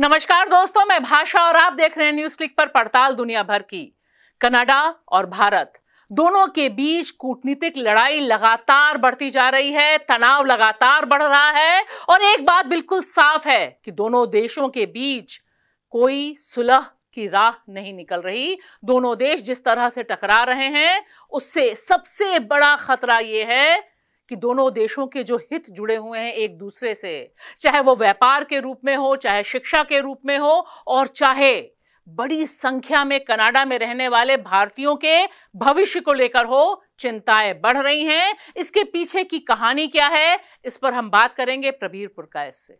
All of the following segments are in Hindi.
नमस्कार दोस्तों मैं भाषा और आप देख रहे हैं न्यूज क्लिक पर पड़ताल दुनिया भर की कनाडा और भारत दोनों के बीच कूटनीतिक लड़ाई लगातार बढ़ती जा रही है तनाव लगातार बढ़ रहा है और एक बात बिल्कुल साफ है कि दोनों देशों के बीच कोई सुलह की राह नहीं निकल रही दोनों देश जिस तरह से टकरा रहे हैं उससे सबसे बड़ा खतरा यह है कि दोनों देशों के जो हित जुड़े हुए हैं एक दूसरे से चाहे वो व्यापार के रूप में हो चाहे शिक्षा के रूप में हो और चाहे बड़ी संख्या में कनाडा में रहने वाले भारतीयों के भविष्य को लेकर हो चिंताएं बढ़ रही हैं इसके पीछे की कहानी क्या है इस पर हम बात करेंगे प्रबीर पुरकाय से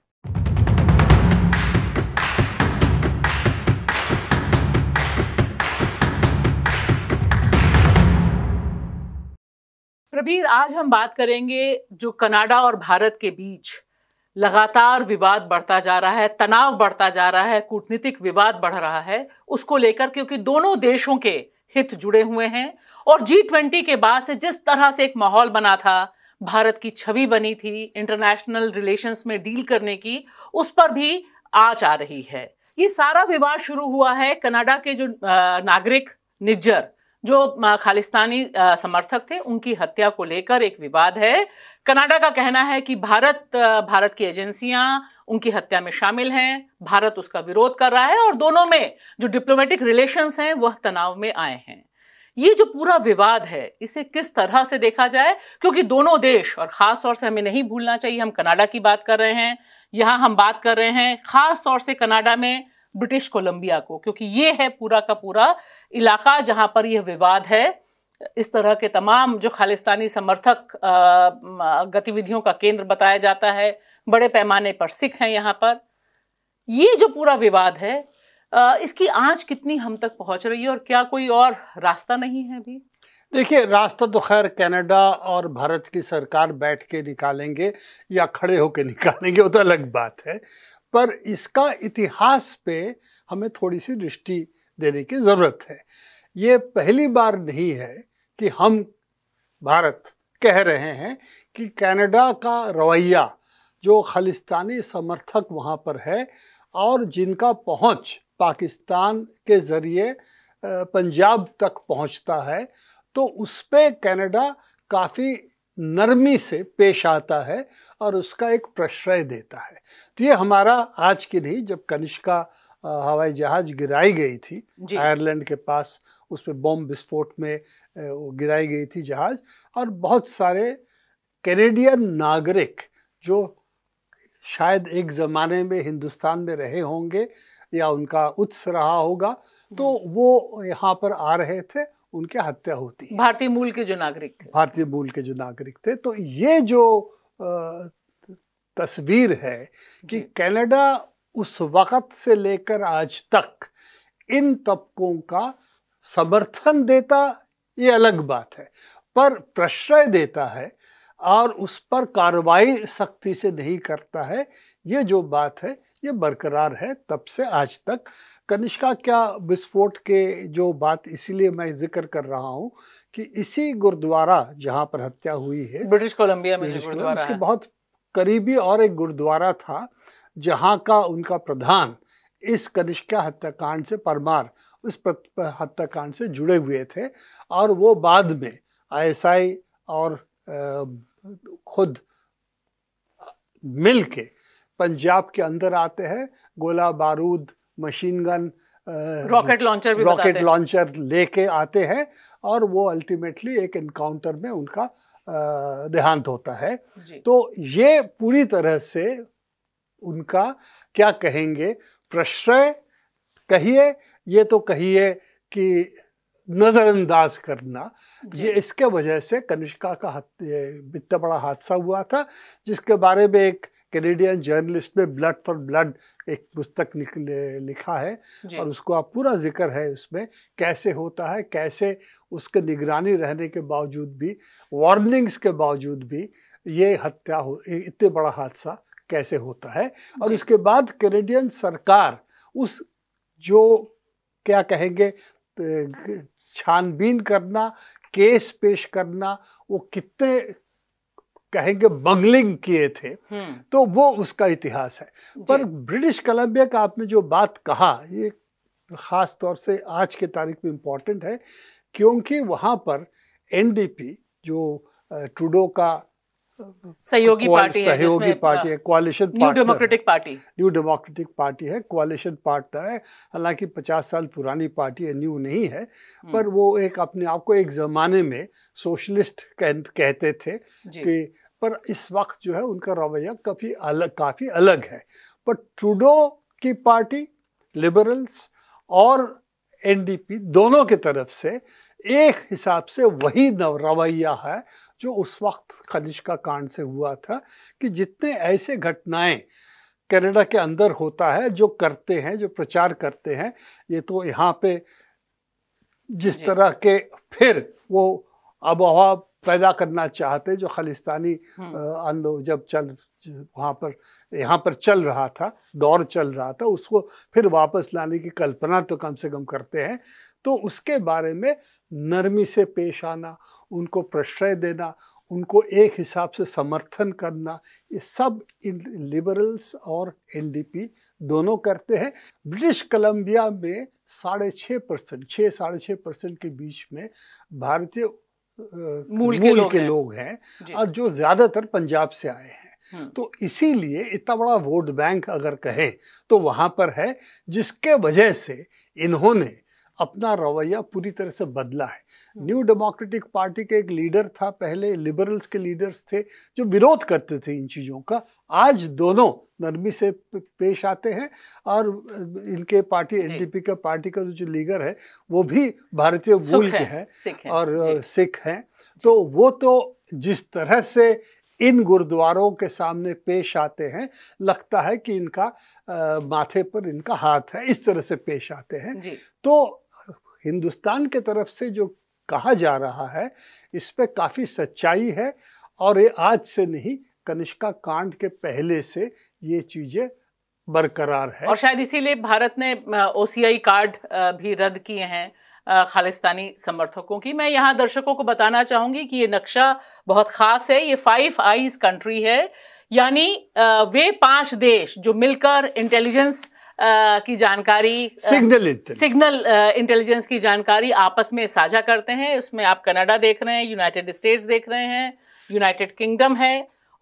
प्रबीर आज हम बात करेंगे जो कनाडा और भारत के बीच लगातार विवाद बढ़ता जा रहा है तनाव बढ़ता जा रहा है कूटनीतिक विवाद बढ़ रहा है उसको लेकर क्योंकि दोनों देशों के हित जुड़े हुए हैं और जी ट्वेंटी के बाद से जिस तरह से एक माहौल बना था भारत की छवि बनी थी इंटरनेशनल रिलेशंस में डील करने की उस पर भी आच आ रही है ये सारा विवाद शुरू हुआ है कनाडा के जो नागरिक निज्जर जो खालिस्तानी समर्थक थे उनकी हत्या को लेकर एक विवाद है कनाडा का कहना है कि भारत भारत की एजेंसियां उनकी हत्या में शामिल हैं भारत उसका विरोध कर रहा है और दोनों में जो डिप्लोमेटिक रिलेशंस हैं वह तनाव में आए हैं ये जो पूरा विवाद है इसे किस तरह से देखा जाए क्योंकि दोनों देश और ख़ास तौर से हमें नहीं भूलना चाहिए हम कनाडा की बात कर रहे हैं यहाँ हम बात कर रहे हैं ख़ास तौर से कनाडा में ब्रिटिश कोलंबिया को क्योंकि ये है पूरा का पूरा इलाका जहां पर यह विवाद है इस तरह के तमाम जो खालिस्तानी समर्थक गतिविधियों का केंद्र बताया जाता है बड़े पैमाने पर सिख हैं यहाँ पर ये जो पूरा विवाद है इसकी आंच कितनी हम तक पहुंच रही है और क्या कोई और रास्ता नहीं है अभी देखिए रास्ता तो खैर कनाडा और भारत की सरकार बैठ के निकालेंगे या खड़े होकर निकालेंगे वो तो अलग बात है पर इसका इतिहास पे हमें थोड़ी सी दृष्टि देने की ज़रूरत है ये पहली बार नहीं है कि हम भारत कह रहे हैं कि कनाडा का रवैया जो खालिस्तानी समर्थक वहाँ पर है और जिनका पहुँच पाकिस्तान के ज़रिए पंजाब तक पहुँचता है तो उस पर कैनेडा काफ़ी नरमी से पेश आता है और उसका एक प्रश्रय देता है तो ये हमारा आज की नहीं जब कनिष्का हवाई जहाज गिराई गई थी आयरलैंड के पास उस पर बॉम्ब विस्फोट में गिराई गई थी जहाज और बहुत सारे कैनेडियन नागरिक जो शायद एक ज़माने में हिंदुस्तान में रहे होंगे या उनका उत्स रहा होगा तो वो यहाँ पर आ रहे थे उनकी हत्या होती है भारतीय मूल के जो नागरिक थे भारतीय मूल के जो नागरिक थे तो ये जो तस्वीर है कि कनाडा उस वक्त से लेकर आज तक इन तबकों का समर्थन देता ये अलग बात है पर प्रश्रय देता है और उस पर कार्रवाई सख्ती से नहीं करता है ये जो बात है ये बरकरार है तब से आज तक कनिष्का क्या विस्फोट के जो बात इसीलिए मैं जिक्र कर रहा हूँ कि इसी गुरुद्वारा जहाँ पर हत्या हुई है ब्रिटिश कोलंबिया में ब्रिटिश गुरुद्वारा उसके बहुत करीबी और एक गुरुद्वारा था जहाँ का उनका प्रधान इस कनिष्का हत्याकांड से परमार उस हत्याकांड से जुड़े हुए थे और वो बाद में आईएसआई और खुद मिल के पंजाब के अंदर आते हैं गोला बारूद मशीन गन रॉकेट लॉन्चर भी रॉकेट लॉन्चर लेके आते हैं और वो अल्टीमेटली एक इनकाउंटर में उनका uh, देहांत होता है तो ये पूरी तरह से उनका क्या कहेंगे प्रश्रय कहिए ये तो कहिए कि नज़रअंदाज करना ये इसके वजह से कनिष्का का इतना बड़ा हादसा हुआ था जिसके बारे में एक कैनेडियन जर्नलिस्ट में ब्लड फॉर ब्लड एक पुस्तक लिखा है और उसको आप पूरा जिक्र है उसमें कैसे होता है कैसे उसके निगरानी रहने के बावजूद भी वार्निंग्स के बावजूद भी ये हत्या हो इतने बड़ा हादसा कैसे होता है और उसके बाद कैनेडियन सरकार उस जो क्या कहेंगे छानबीन करना केस पेश करना वो कितने कहेंगे बंगलिंग किए थे हम्म। तो वो उसका इतिहास है पर ब्रिटिश कोलंबिया का आपने जो बात कहा ये ख़ास तौर से आज के तारीख में इम्पॉर्टेंट है क्योंकि वहाँ पर एनडीपी जो ट्रूडो का सहयोगी पार्टी सहयोगी पार्टी है coalition new democratic party new democratic party है क्वालिशन पार्टनर है हालांकि 50 साल पुरानी पार्टी है न्यू नहीं है हम्म। पर वो एक अपने आप को एक जमाने में सोशलिस्ट कह, कहते थे कि पर इस वक्त जो है उनका रवैया काफ़ी अलग काफ़ी अलग है पर ट्रूडो की पार्टी लिबरल्स और एनडीपी दोनों की तरफ से एक हिसाब से वही रवैया है जो उस वक्त का कांड से हुआ था कि जितने ऐसे घटनाएं कनाडा के अंदर होता है जो करते हैं जो प्रचार करते हैं ये तो यहाँ पे जिस तरह के फिर वो अब पैदा करना चाहते जो खालिस्तानी हम्म। आंदो जब चल वहाँ पर यहाँ पर चल रहा था दौर चल रहा था उसको फिर वापस लाने की कल्पना तो कम से कम करते हैं तो उसके बारे में नरमी से पेश आना उनको प्रश्रय देना उनको एक हिसाब से समर्थन करना ये सब लिबरल्स और एनडीपी दोनों करते हैं ब्रिटिश कोलंबिया में साढ़े छः परसेंट छः साढ़े छः परसेंट के बीच में भारतीय मूल के, लोग के हैं। लोग हैं और जो ज़्यादातर पंजाब से आए हैं हम्म। तो इसीलिए इतना बड़ा वोट बैंक अगर कहें तो वहां पर है जिसके वजह से इन्होंने अपना रवैया पूरी तरह से बदला है हम्म। न्यू डेमोक्रेटिक पार्टी के एक लीडर था पहले लिबरल्स के लीडर्स थे जो विरोध करते थे इन चीज़ों का आज दोनों नरमी से पेश आते हैं और इनके पार्टी एनडीपी का पार्टी का जो लीगर है वो भी भारतीय मूल के हैं और सिख हैं तो वो तो जिस तरह से इन गुरुद्वारों के सामने पेश आते हैं लगता है कि इनका आ, माथे पर इनका हाथ है इस तरह से पेश आते हैं तो हिंदुस्तान के तरफ से जो कहा जा रहा है इस पर काफ़ी सच्चाई है और ये आज से नहीं कनिष्का कांड के पहले से ये चीजें बरकरार है और शायद इसीलिए भारत ने ओसीआई कार्ड भी रद्द किए हैं खालिस्तानी समर्थकों की मैं यहाँ दर्शकों को बताना चाहूंगी कि ये नक्शा बहुत खास है ये फाइव आईज कंट्री है यानी वे पांच देश जो मिलकर इंटेलिजेंस की जानकारी सिग्नल सिग्नल इंटेलिजेंस की जानकारी आपस में साझा करते हैं उसमें आप कनाडा देख रहे हैं यूनाइटेड स्टेट्स देख रहे हैं यूनाइटेड किंगडम है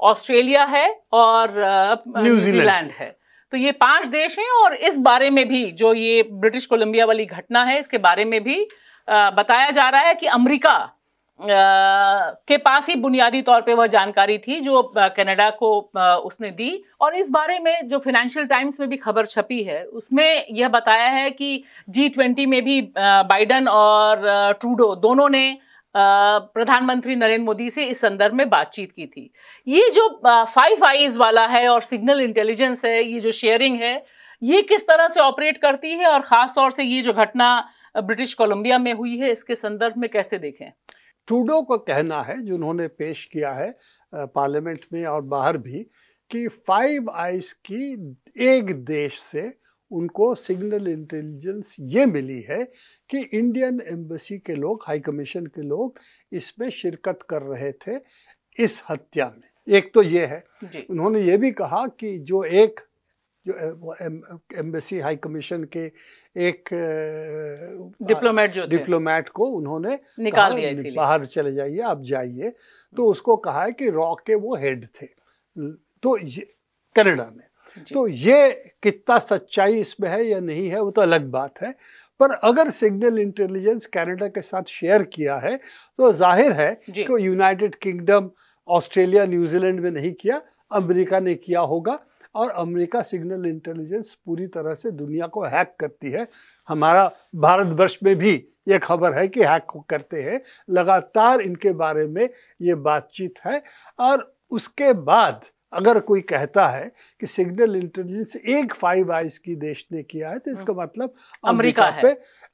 ऑस्ट्रेलिया है और न्यूजीलैंड है तो ये पांच देश हैं और इस बारे में भी जो ये ब्रिटिश कोलंबिया वाली घटना है इसके बारे में भी बताया जा रहा है कि अमेरिका के पास ही बुनियादी तौर पे वह जानकारी थी जो कनाडा को उसने दी और इस बारे में जो फिनेंशियल टाइम्स में भी खबर छपी है उसमें यह बताया है कि जी ट्वेंटी में भी बाइडन और ट्रूडो दोनों ने प्रधानमंत्री नरेंद्र मोदी से इस संदर्भ में बातचीत की थी ये जो फाइव आईज वाला है और सिग्नल इंटेलिजेंस है ये जो शेयरिंग है ये किस तरह से ऑपरेट करती है और ख़ास तौर से ये जो घटना ब्रिटिश कोलंबिया में हुई है इसके संदर्भ में कैसे देखें ट्रूडो का कहना है जिन्होंने पेश किया है पार्लियामेंट में और बाहर भी कि फाइव आईज की एक देश से उनको सिग्नल इंटेलिजेंस ये मिली है कि इंडियन एम्बेसी के लोग हाई कमीशन के लोग इसमें शिरकत कर रहे थे इस हत्या में एक तो ये है उन्होंने ये भी कहा कि जो एक जो एम्बेसी हाई कमीशन के एक डिप्लोमेट जो डिप्लोमेट को उन्होंने निकाल दिया बाहर चले जाइए आप जाइए तो उसको कहा है कि रॉक के वो हेड थे तो ये कनाडा में तो ये कितना सच्चाई इसमें है या नहीं है वो तो अलग बात है पर अगर सिग्नल इंटेलिजेंस कनाडा के साथ शेयर किया है तो जाहिर है कि यूनाइटेड किंगडम ऑस्ट्रेलिया न्यूजीलैंड में नहीं किया अमेरिका ने किया होगा और अमेरिका सिग्नल इंटेलिजेंस पूरी तरह से दुनिया को हैक करती है हमारा भारतवर्ष में भी ये खबर है कि हैक करते हैं लगातार इनके बारे में ये बातचीत है और उसके बाद अगर कोई कहता है कि सिग्नल इंटेलिजेंस एक फाइव आइज की देश ने किया है तो इसका हम्म। मतलब अमेरिका पे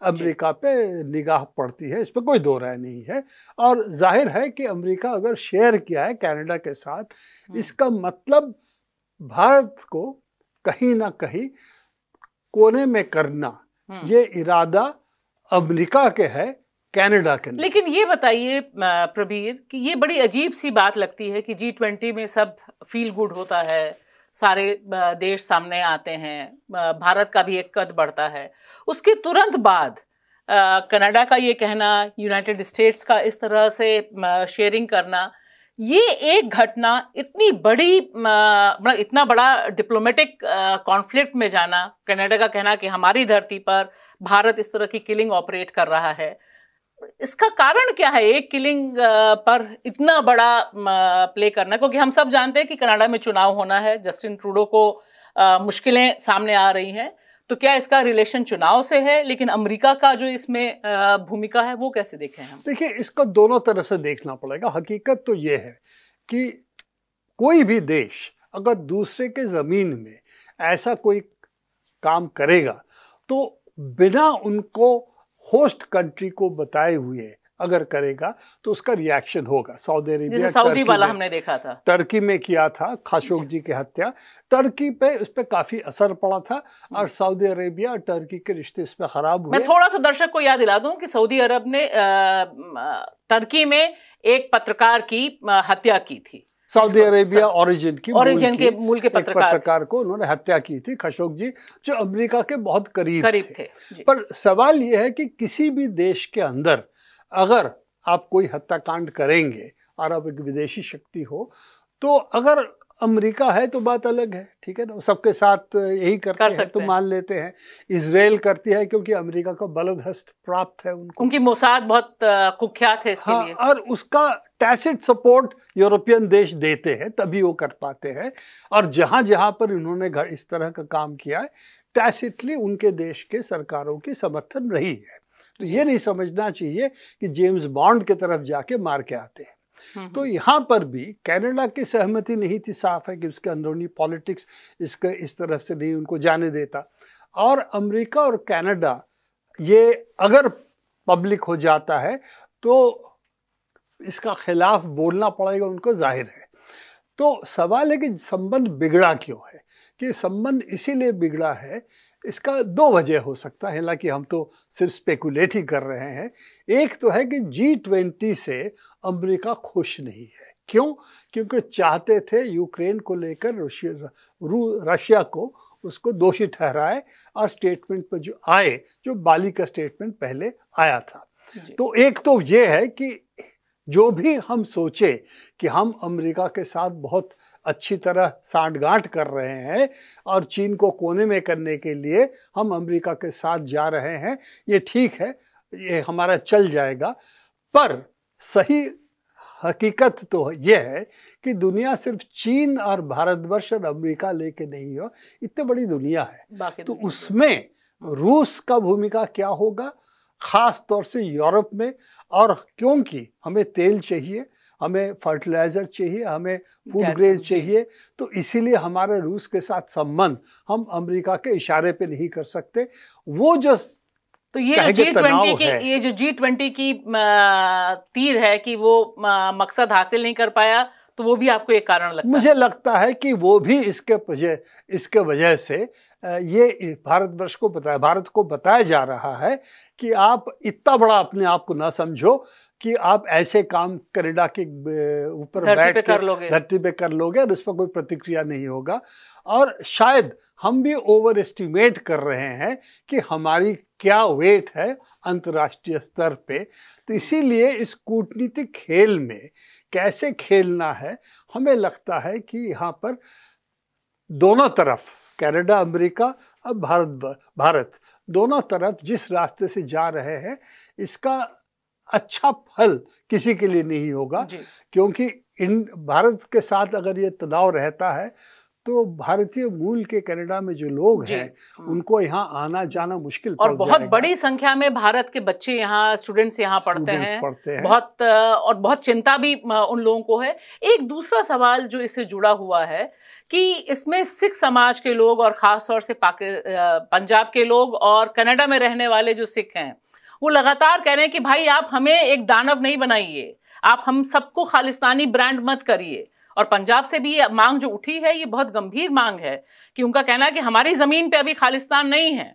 अमेरिका पे निगाह पड़ती है इस पर कोई दो राय नहीं है और जाहिर है कि अमेरिका अगर शेयर किया है कनाडा के साथ हम्म। इसका मतलब भारत को कहीं ना कहीं कोने में करना हम्म। ये इरादा अमेरिका के है कनाडा के लेकिन ये बताइए प्रबीर कि ये बड़ी अजीब सी बात लगती है कि जी ट्वेंटी में सब फील गुड होता है सारे देश सामने आते हैं भारत का भी एक कद बढ़ता है उसके तुरंत बाद कनाडा का ये कहना यूनाइटेड स्टेट्स का इस तरह से शेयरिंग करना ये एक घटना इतनी बड़ी मतलब इतना बड़ा डिप्लोमेटिक कॉन्फ्लिक्ट में जाना कनाडा का कहना कि हमारी धरती पर भारत इस तरह की किलिंग ऑपरेट कर रहा है इसका कारण क्या है एक किलिंग पर इतना बड़ा प्ले करना क्योंकि हम सब जानते हैं कि कनाडा में चुनाव होना है जस्टिन ट्रूडो को मुश्किलें सामने आ रही हैं तो क्या इसका रिलेशन चुनाव से है लेकिन अमेरिका का जो इसमें भूमिका है वो कैसे देखें हम देखिए इसको दोनों तरह से देखना पड़ेगा हकीकत तो ये है कि कोई भी देश अगर दूसरे के ज़मीन में ऐसा कोई काम करेगा तो बिना उनको होस्ट कंट्री को बताए हुए अगर करेगा तो उसका रिएक्शन होगा सऊदी अरेबिया सऊदी वाला हमने देखा था टर्की में किया था खाशोक जी की हत्या टर्की पे उस पर काफी असर पड़ा था और सऊदी अरेबिया और टर्की के रिश्ते इस पर खराब हुए मैं थोड़ा सा दर्शक को याद दिला दूं कि सऊदी अरब ने आ, टर्की में एक पत्रकार की हत्या की थी सऊदी अरेबिया ओरिजिन की ओरिजिन के मूल के पत्रकार, पत्रकार को उन्होंने हत्या की थी खशोक जी जो अमेरिका के बहुत करीब, करीब थे, थे पर सवाल यह है कि किसी भी देश के अंदर अगर आप कोई हत्याकांड करेंगे और आप एक विदेशी शक्ति हो तो अगर अमेरिका है तो बात अलग है ठीक है ना सबके साथ यही करते कर हैं तो मान लेते हैं इसराइल करती है क्योंकि अमेरिका का हस्त प्राप्त है उनको उनकी मोसाद बहुत कुख्यात है इसके हाँ, लिए और उसका टैसिड सपोर्ट यूरोपियन देश देते हैं तभी वो कर पाते हैं और जहाँ जहाँ पर इन्होंने घर इस तरह का काम किया है टैसिटली उनके देश के सरकारों की समर्थन रही है तो ये नहीं समझना चाहिए कि जेम्स बॉन्ड की तरफ जाके मार के आते हैं हम्म, तो हम्म। यहाँ पर भी कनाडा की सहमति नहीं थी साफ है कि उसके अंदरूनी पॉलिटिक्स इसके इस तरह से नहीं उनको जाने देता और अमेरिका और कनाडा ये अगर पब्लिक हो जाता है तो इसका खिलाफ बोलना पड़ेगा उनको जाहिर है तो सवाल है कि संबंध बिगड़ा क्यों है कि संबंध इसीलिए बिगड़ा है इसका दो वजह हो सकता है हालांकि हम तो सिर्फ स्पेकुलेट ही कर रहे हैं एक तो है कि जी ट्वेंटी से अमेरिका खुश नहीं है क्यों क्योंकि चाहते थे यूक्रेन को लेकर रशिया को उसको दोषी ठहराए और स्टेटमेंट पर जो आए जो बाली का स्टेटमेंट पहले आया था तो एक तो ये है कि जो भी हम सोचे कि हम अमेरिका के साथ बहुत अच्छी तरह सांठ गांठ कर रहे हैं और चीन को कोने में करने के लिए हम अमेरिका के साथ जा रहे हैं ये ठीक है ये हमारा चल जाएगा पर सही हकीकत तो यह है कि दुनिया सिर्फ चीन और भारतवर्ष और अमेरिका लेके नहीं हो इतने बड़ी दुनिया है तो उसमें रूस का भूमिका क्या होगा खास तौर से यूरोप में और क्योंकि हमें तेल चाहिए हमें फर्टिलाइज़र चाहिए हमें फूड ग्रेन चाहिए तो इसीलिए हमारे रूस के साथ संबंध हम अमेरिका के इशारे पे नहीं कर सकते वो जो तो ये जी ट्वेंटी की ये जो जी ट्वेंटी की तीर है कि वो मकसद हासिल नहीं कर पाया तो वो भी आपको एक कारण लगता मुझे है। लगता है कि वो भी इसके वजह इसके वजह से ये भारतवर्ष को बताया भारत को बताया जा रहा है कि आप इतना बड़ा अपने आप को ना समझो कि आप ऐसे काम करेडा के ऊपर बैठ कर धरती पे कर लोगे और उस पर कोई प्रतिक्रिया नहीं होगा और शायद हम भी ओवर एस्टिमेट कर रहे हैं कि हमारी क्या वेट है अंतर्राष्ट्रीय स्तर पे तो इसीलिए इस कूटनीतिक खेल में कैसे खेलना है हमें लगता है कि यहाँ पर दोनों तरफ कनाडा अमेरिका और भारत भारत दोनों तरफ जिस रास्ते से जा रहे हैं इसका अच्छा फल किसी के लिए नहीं होगा क्योंकि इन भारत के साथ अगर ये तनाव रहता है तो भारतीय मूल के कनाडा में जो लोग हैं हम्म। उनको यहाँ आना जाना मुश्किल और बहुत बड़ी संख्या में भारत के बच्चे यहाँ स्टूडेंट्स यहाँ पढ़ते हैं पढ़ते हैं बहुत और बहुत चिंता भी उन लोगों को है एक दूसरा सवाल जो इससे जुड़ा हुआ है कि इसमें सिख समाज के लोग और ख़ास तौर से पंजाब के लोग और कनाडा में रहने वाले जो सिख हैं वो लगातार कह रहे हैं कि भाई आप हमें एक दानव नहीं बनाइए आप हम सबको खालिस्तानी ब्रांड मत करिए और पंजाब से भी ये मांग जो उठी है ये बहुत गंभीर मांग है कि उनका कहना है कि हमारी ज़मीन पे अभी खालिस्तान नहीं है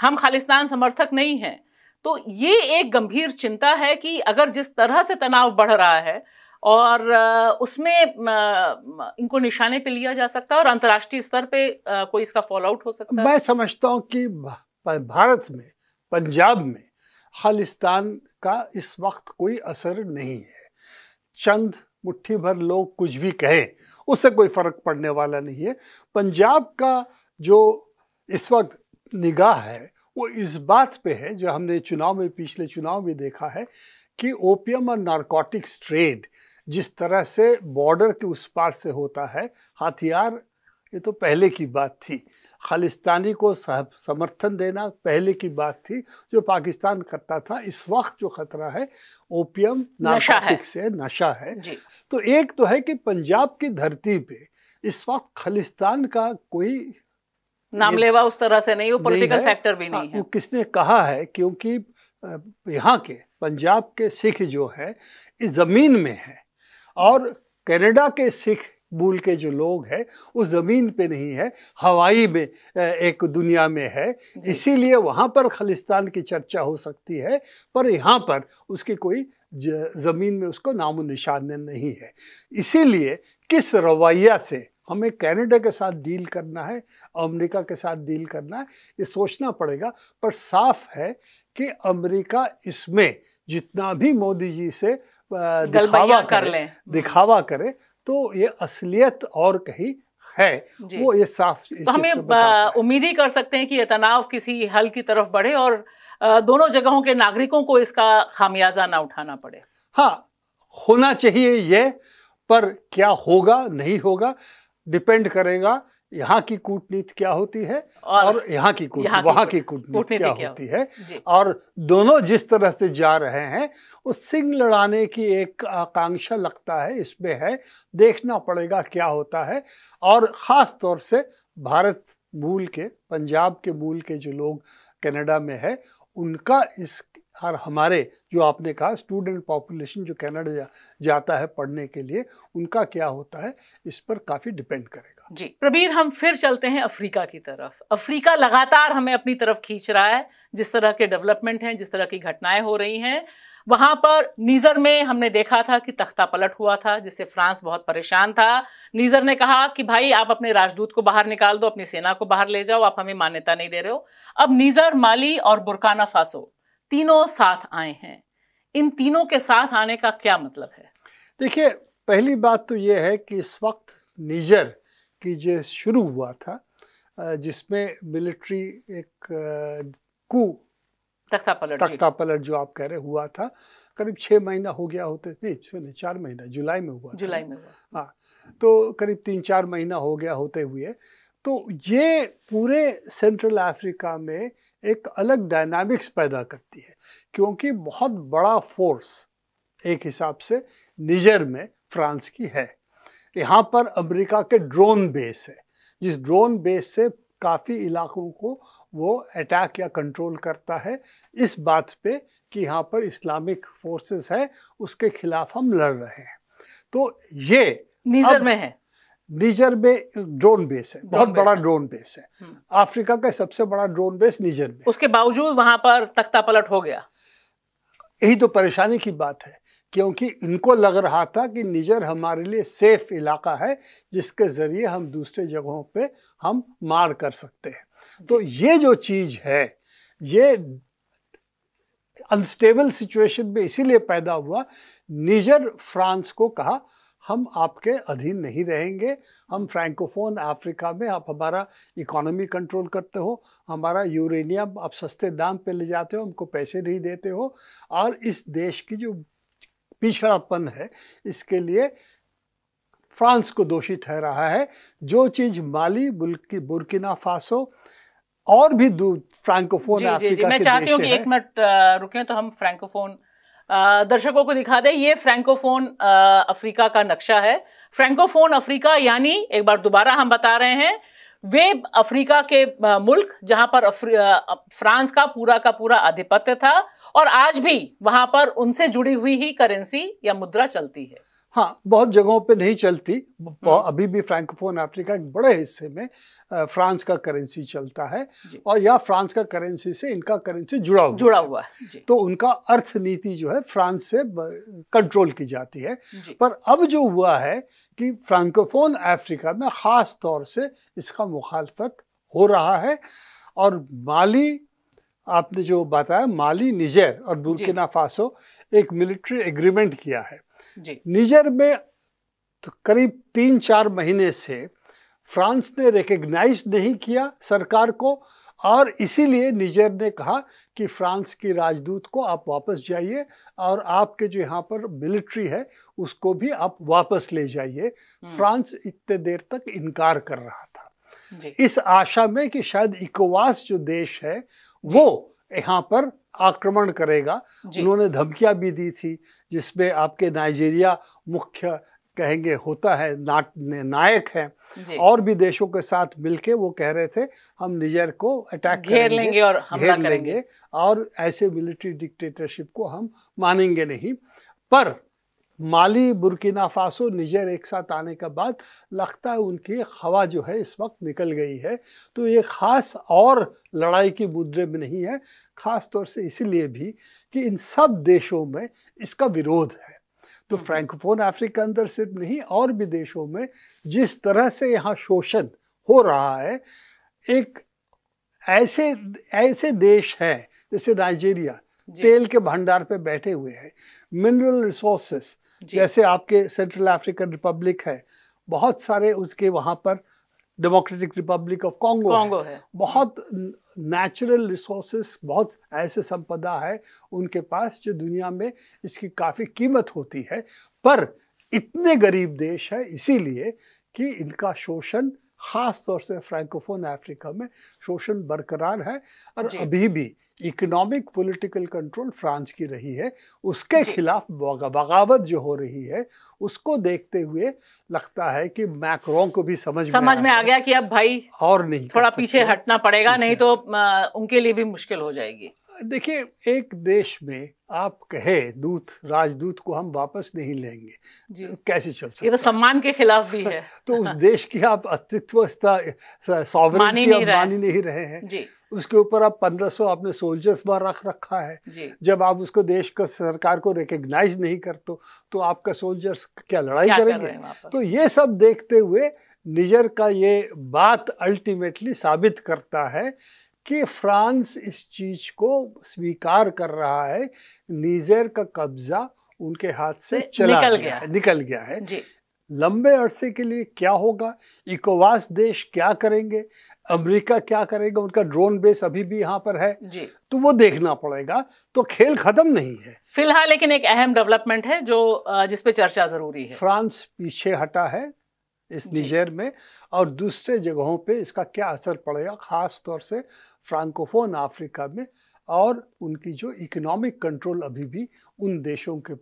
हम खालिस्तान समर्थक नहीं हैं तो ये एक गंभीर चिंता है कि अगर जिस तरह से तनाव बढ़ रहा है और उसमें इनको निशाने पे लिया जा सकता है और अंतर्राष्ट्रीय स्तर पे कोई इसका फॉलोआउट हो सकता है मैं समझता हूँ कि भारत में पंजाब में खालिस्तान का इस वक्त कोई असर नहीं है चंद मुट्ठी भर लोग कुछ भी कहें उससे कोई फ़र्क पड़ने वाला नहीं है पंजाब का जो इस वक्त निगाह है वो इस बात पे है जो हमने चुनाव में पिछले चुनाव में देखा है कि ओपियम और नारकोटिक्स ट्रेड जिस तरह से बॉर्डर के उस पार से होता है हथियार ये तो पहले की बात थी खालिस्तानी को समर्थन देना पहले की बात थी जो पाकिस्तान करता था इस वक्त जो खतरा है ओपियम नशा है नशा है तो एक तो है कि पंजाब की धरती पे इस वक्त खालिस्तान का कोई नाम लेवा उस तरह से नहीं वो पॉलिटिकल फैक्टर भी नहीं हाँ, है किसने कहा है क्योंकि यहाँ के पंजाब के सिख जो है इस ज़मीन में है और कनाडा के सिख मूल के जो लोग हैं वो ज़मीन पे नहीं है हवाई में एक दुनिया में है इसीलिए वहाँ पर खालिस्तान की चर्चा हो सकती है पर यहाँ पर उसकी कोई ज़मीन में उसको नामो निशान नहीं है इसीलिए किस रवैया से हमें कनाडा के साथ डील करना है अमेरिका के साथ डील करना है ये सोचना पड़ेगा पर साफ है कि अमेरिका इसमें जितना भी मोदी जी से दिखावा कर ले दिखावा करे तो ये असलियत और कहीं है वो ये साफ तो हमें उम्मीद ही कर सकते हैं कि ये तनाव किसी हल की तरफ बढ़े और दोनों जगहों के नागरिकों को इसका खामियाजा ना उठाना पड़े हाँ होना चाहिए ये पर क्या होगा नहीं होगा डिपेंड करेगा यहाँ की कूटनीति क्या होती है और, और यहाँ की कूट वहाँ की कूटनीति क्या, क्या होती है और दोनों जिस तरह से जा रहे हैं वो सिंह लड़ाने की एक आकांक्षा लगता है इसमें है देखना पड़ेगा क्या होता है और ख़ास तौर से भारत मूल के पंजाब के मूल के जो लोग कनाडा में है उनका इस और हमारे जो आपने कहा स्टूडेंट पॉपुलेशन जो कनाडा जा, जाता है पढ़ने के लिए उनका क्या होता है इस पर काफ़ी डिपेंड करेगा जी प्रबीर हम फिर चलते हैं अफ्रीका की तरफ अफ्रीका लगातार हमें अपनी तरफ खींच रहा है जिस तरह के डेवलपमेंट हैं जिस तरह की घटनाएं हो रही हैं वहां पर नीजर में हमने देखा था कि तख्ता पलट हुआ था जिससे फ्रांस बहुत परेशान था नीजर ने कहा कि भाई आप अपने राजदूत को बाहर निकाल दो अपनी सेना को बाहर ले जाओ आप हमें मान्यता नहीं दे रहे हो अब नीजर माली और बुरकाना फासो तीनों साथ आए हैं इन तीनों के साथ आने का क्या मतलब है देखिए पहली बात तो ये है कि इस वक्त निजर की जो शुरू हुआ था जिसमें मिलिट्री एक कु तख्ता पलट जो आप कह रहे हुआ था करीब छः महीना हो गया होते नहीं नहीं चार महीना जुलाई में हुआ जुलाई में हुआ हाँ तो करीब तीन चार महीना हो गया होते हुए तो ये पूरे सेंट्रल अफ्रीका में एक अलग डायनामिक्स पैदा करती है क्योंकि बहुत बड़ा फोर्स एक हिसाब से निजर में फ्रांस की है यहाँ पर अमेरिका के ड्रोन बेस है जिस ड्रोन बेस से काफ़ी इलाकों को वो अटैक या कंट्रोल करता है इस बात पे कि यहाँ पर इस्लामिक फोर्सेस है उसके खिलाफ हम लड़ रहे हैं तो ये निजर में है निजर में ड्रोन बेस है बहुत बेस बड़ा ड्रोन बेस है अफ्रीका हम्म। का सबसे बड़ा ड्रोन बेस निजर में उसके बावजूद वहां पर तख्ता पलट हो गया यही तो परेशानी की बात है क्योंकि इनको लग रहा था कि निजर हमारे लिए सेफ इलाका है जिसके ज़रिए हम दूसरे जगहों पे हम मार कर सकते हैं तो ये जो चीज़ है ये अनस्टेबल सिचुएशन में इसीलिए पैदा हुआ निजर फ्रांस को कहा हम आपके अधीन नहीं रहेंगे हम फ्रैंकोफोन अफ्रीका में आप हमारा इकोनॉमी कंट्रोल करते हो हमारा यूरेनियम आप सस्ते दाम पे ले जाते हो हमको पैसे नहीं देते हो और इस देश की जो पिछड़ापन है इसके लिए फ्रांस को दोषी ठहरा है जो चीज़ माली बुल्कि बुर्किना फासो और भी दूर फ्रैंकोफोन अफ्रीका जी, जी, जी, मैं चाहती हूँ कि एक मिनट रुकें तो हम फ्रैंकोफोन दर्शकों को दिखा दे ये फ्रेंकोफोन अफ्रीका का नक्शा है फ्रेंकोफोन अफ्रीका यानी एक बार दोबारा हम बता रहे हैं वे अफ्रीका के मुल्क जहां पर फ्रांस का पूरा का पूरा आधिपत्य था और आज भी वहां पर उनसे जुड़ी हुई ही करेंसी या मुद्रा चलती है हाँ बहुत जगहों पे नहीं चलती हम्म। अभी भी फ्रैंकोफोन अफ्रीका एक बड़े हिस्से में फ्रांस का करेंसी चलता है और या फ्रांस का करेंसी से इनका करेंसी जुड़ा हुआ जुड़ा हुआ है तो उनका अर्थ नीति जो है फ्रांस से कंट्रोल की जाती है पर अब जो हुआ है कि फ्रैंकोफोन अफ्रीका में ख़ास तौर से इसका मुखालफत हो रहा है और माली आपने जो बताया माली निजर और बुर्किना फासो एक मिलिट्री एग्रीमेंट किया है निजर में तो करीब तीन चार महीने से फ्रांस ने रिकग्नाइज नहीं किया सरकार को और इसीलिए निजर ने कहा कि फ्रांस की राजदूत को आप वापस जाइए और आपके जो यहाँ पर मिलिट्री है उसको भी आप वापस ले जाइए हम्म। फ्रांस इतने देर तक इनकार कर रहा था इस आशा में कि शायद इकोवास जो देश है वो यहाँ पर आक्रमण करेगा उन्होंने धमकियां भी दी थी जिसमें आपके नाइजीरिया मुख्य कहेंगे होता है ना, नायक है और भी देशों के साथ मिलके वो कह रहे थे हम निजर को अटैक घेर लेंगे और घेर लेंगे और ऐसे मिलिट्री डिक्टेटरशिप को हम मानेंगे नहीं पर माली बुरकिना फासो निजर एक साथ आने के बाद लगता है उनकी हवा जो है इस वक्त निकल गई है तो ये ख़ास और लड़ाई की मुद्रे में नहीं है ख़ास तौर से इसीलिए भी कि इन सब देशों में इसका विरोध है तो हम्म। फ्रैंकोफोन अफ्रीका अंदर सिर्फ नहीं और भी देशों में जिस तरह से यहाँ शोषण हो रहा है एक ऐसे ऐसे देश हैं जैसे नाइजीरिया तेल के भंडार पे बैठे हुए हैं मिनरल रिसोर्सेस जैसे आपके सेंट्रल अफ्रीकन रिपब्लिक है बहुत सारे उसके वहाँ पर democratic republic of Congo Congo है बहुत नेचुरल रिसोर्सेस बहुत ऐसे संपदा है उनके पास जो दुनिया में इसकी काफ़ी कीमत होती है पर इतने गरीब देश है इसीलिए कि इनका शोषण ख़ास तौर से फ्रैंकोफोन अफ्रीका में शोषण बरकरार है और अभी भी इकोनॉमिक पॉलिटिकल कंट्रोल फ्रांस की रही है उसके खिलाफ बगावत जो हो रही है उसको देखते हुए लगता है कि मैक्रों को भी समझ समझ में, में आ गया कि अब भाई और नहीं थोड़ा पीछे हटना पड़ेगा नहीं तो उनके लिए भी मुश्किल हो जाएगी देखिए एक देश में आप कहे दूत राजदूत को हम वापस नहीं लेंगे जी। तो कैसे चल सकता ये तो सम्मान के खिलाफ भी है तो उस देश की आप अस्तित्व सॉवरेनिटी आप मान ही नहीं रहे हैं जी। उसके ऊपर आप 1500 आपने सोल्जर्स बार रख रखा है जी। जब आप उसको देश का सरकार को रिकग्नाइज नहीं करते तो आपका सोल्जर्स क्या लड़ाई क्या करेंगे कर तो ये सब देखते हुए निजर का ये बात अल्टीमेटली साबित करता है कि फ्रांस इस चीज़ को स्वीकार कर रहा है नीजर का कब्जा उनके हाथ से चला निकल गया, गया निकल गया है जी। लंबे अरसे के लिए क्या होगा इकोवास देश क्या करेंगे अमेरिका क्या करेगा उनका ड्रोन बेस अभी भी यहाँ पर है जी। तो वो देखना पड़ेगा तो खेल खत्म नहीं है फिलहाल लेकिन एक अहम डेवलपमेंट है जो जिसपे चर्चा जरूरी है फ्रांस पीछे हटा है इस निजर में और दूसरे जगहों पे इसका क्या असर पड़ेगा ख़ास तौर से फ्रांकोफोन अफ्रीका में और उनकी जो इकोनॉमिक कंट्रोल अभी भी उन देशों के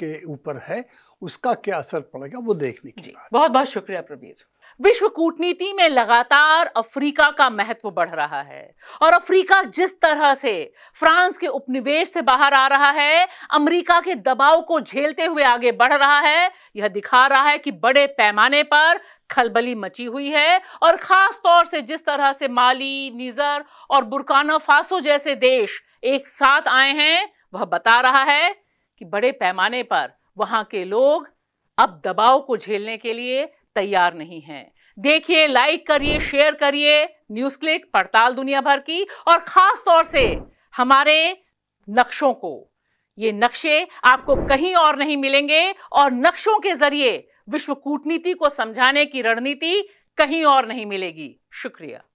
के ऊपर है उसका क्या असर पड़ेगा वो देखने की बात बहुत बहुत शुक्रिया प्रवीर विश्व कूटनीति में लगातार अफ्रीका का महत्व बढ़ रहा है और अफ्रीका जिस तरह से फ्रांस के उपनिवेश से बाहर आ रहा है अमेरिका के दबाव को झेलते हुए आगे बढ़ रहा है यह दिखा रहा है कि बड़े पैमाने पर खलबली मची हुई है और खास तौर से जिस तरह से माली निजर और बुरकाना फासो जैसे देश एक साथ आए हैं वह बता रहा है कि बड़े पैमाने पर वहां के लोग अब दबाव को झेलने के लिए तैयार नहीं है देखिए लाइक करिए शेयर करिए न्यूज क्लिक पड़ताल दुनिया भर की और खास तौर से हमारे नक्शों को ये नक्शे आपको कहीं और नहीं मिलेंगे और नक्शों के जरिए विश्व कूटनीति को समझाने की रणनीति कहीं और नहीं मिलेगी शुक्रिया